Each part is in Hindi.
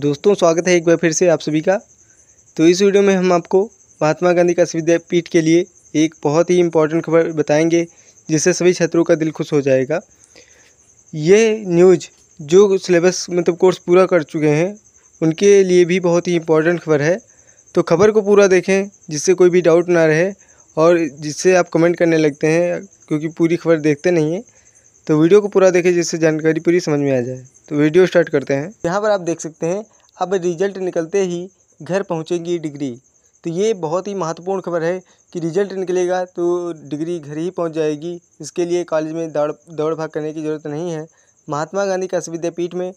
दोस्तों स्वागत है एक बार फिर से आप सभी का तो इस वीडियो में हम आपको महात्मा गांधी का विद्यापीठ के लिए एक बहुत ही इम्पोर्टेंट खबर बताएंगे जिससे सभी छात्रों का दिल खुश हो जाएगा ये न्यूज जो सिलेबस मतलब कोर्स पूरा कर चुके हैं उनके लिए भी बहुत ही इम्पोर्टेंट खबर है तो खबर को पूरा देखें जिससे कोई भी डाउट ना रहे और जिससे आप कमेंट करने लगते हैं क्योंकि पूरी खबर देखते नहीं हैं तो वीडियो को पूरा देखें जिससे जानकारी पूरी समझ में आ जाए तो वीडियो स्टार्ट करते हैं यहाँ पर आप देख सकते हैं अब रिजल्ट निकलते ही घर पहुँचेगी डिग्री तो ये बहुत ही महत्वपूर्ण खबर है कि रिजल्ट निकलेगा तो डिग्री घर ही पहुँच जाएगी इसके लिए कॉलेज में दौड़ दौड़ भाग करने की ज़रूरत नहीं है महात्मा गांधी काशी विद्यापीठ में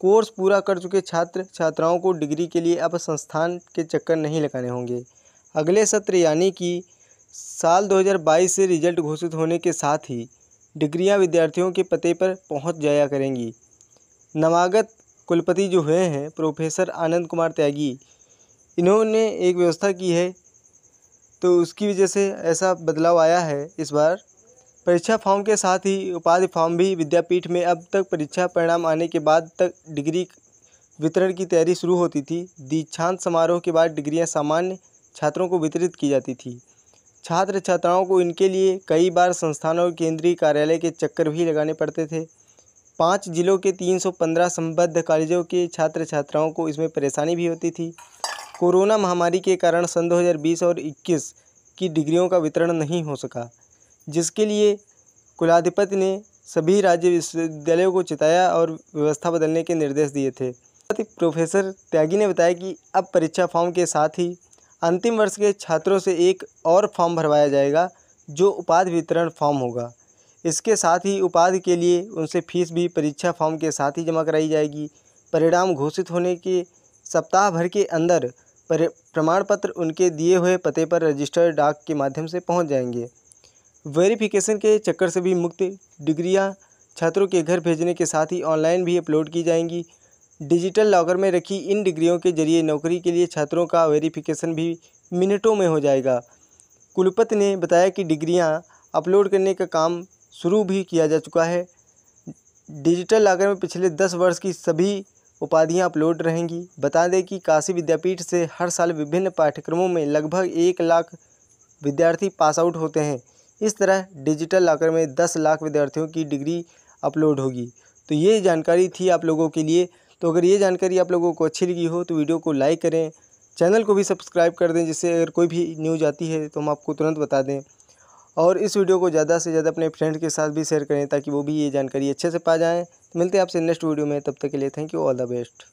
कोर्स पूरा कर चुके छात्र छात्राओं को डिग्री के लिए अब संस्थान के चक्कर नहीं लगाने होंगे अगले सत्र यानी कि साल 2022 से रिजल्ट घोषित होने के साथ ही डिग्रियां विद्यार्थियों के पते पर पहुंच जाया करेंगी नवागत कुलपति जो हुए हैं प्रोफेसर आनंद कुमार त्यागी इन्होंने एक व्यवस्था की है तो उसकी वजह से ऐसा बदलाव आया है इस बार परीक्षा फॉर्म के साथ ही उपाधि फॉर्म भी विद्यापीठ में अब तक परीक्षा परिणाम आने के बाद तक डिग्री वितरण की तैयारी शुरू होती थी दीक्षांत समारोह के बाद डिग्रियां सामान्य छात्रों को वितरित की जाती थी छात्र छात्राओं को इनके लिए कई बार संस्थानों और केंद्रीय कार्यालय के चक्कर भी लगाने पड़ते थे पाँच जिलों के 315 संबद्ध कॉलेजों के छात्र छात्राओं को इसमें परेशानी भी होती थी कोरोना महामारी के कारण सन 2020 और 21 की डिग्रियों का वितरण नहीं हो सका जिसके लिए कुलाधिपति ने सभी राज्य विश्वविद्यालयों को चिताया और व्यवस्था बदलने के निर्देश दिए थे प्रोफेसर त्यागी ने बताया कि अब परीक्षा फॉर्म के साथ ही अंतिम वर्ष के छात्रों से एक और फॉर्म भरवाया जाएगा जो उपाधि वितरण फॉर्म होगा इसके साथ ही उपाधि के लिए उनसे फीस भी परीक्षा फॉर्म के साथ ही जमा कराई जाएगी परिणाम घोषित होने के सप्ताह भर के अंदर प्रमाण पत्र उनके दिए हुए पते पर रजिस्टर्ड डाक के माध्यम से पहुंच जाएंगे वेरिफिकेशन के चक्कर से भी मुक्त डिग्रियां छात्रों के घर भेजने के साथ ही ऑनलाइन भी अपलोड की जाएंगी डिजिटल लॉकर में रखी इन डिग्रियों के जरिए नौकरी के लिए छात्रों का वेरिफिकेशन भी मिनटों में हो जाएगा कुलपति ने बताया कि डिग्रियां अपलोड करने का काम शुरू भी किया जा चुका है डिजिटल लॉकर में पिछले दस वर्ष की सभी उपाधियां अपलोड रहेंगी बता दें कि काशी विद्यापीठ से हर साल विभिन्न पाठ्यक्रमों में लगभग एक लाख विद्यार्थी पास आउट होते हैं इस तरह डिजिटल लॉकर में दस लाख विद्यार्थियों की डिग्री अपलोड होगी तो ये जानकारी थी आप लोगों के लिए तो अगर ये जानकारी आप लोगों को अच्छी लगी हो तो वीडियो को लाइक करें चैनल को भी सब्सक्राइब कर दें जिससे अगर कोई भी न्यूज़ आती है तो हम आपको तुरंत बता दें और इस वीडियो को ज़्यादा से ज़्यादा अपने फ्रेंड के साथ भी शेयर करें ताकि वो भी ये जानकारी अच्छे से पा जाएँ तो मिलते हैं आपसे नेक्स्ट वीडियो में तब तक के लिए thank you all the best